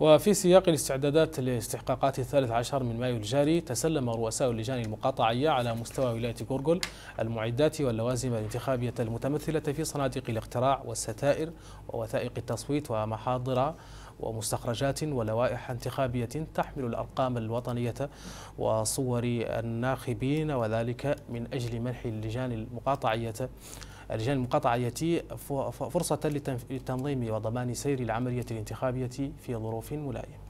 وفي سياق الاستعدادات لاستحقاقات الثالث عشر من مايو الجاري تسلم رؤساء اللجان المقاطعية على مستوى ولاية جورجل المعدات واللوازم الانتخابية المتمثلة في صناديق الاقتراع والستائر ووثائق التصويت ومحاضر ومستخرجات ولوائح انتخابية تحمل الأرقام الوطنية وصور الناخبين وذلك من أجل منح اللجان المقاطعية لجان المقاطعة يأتي فرصة لتنظيم وضمان سير العملية الانتخابية في ظروف ملائمة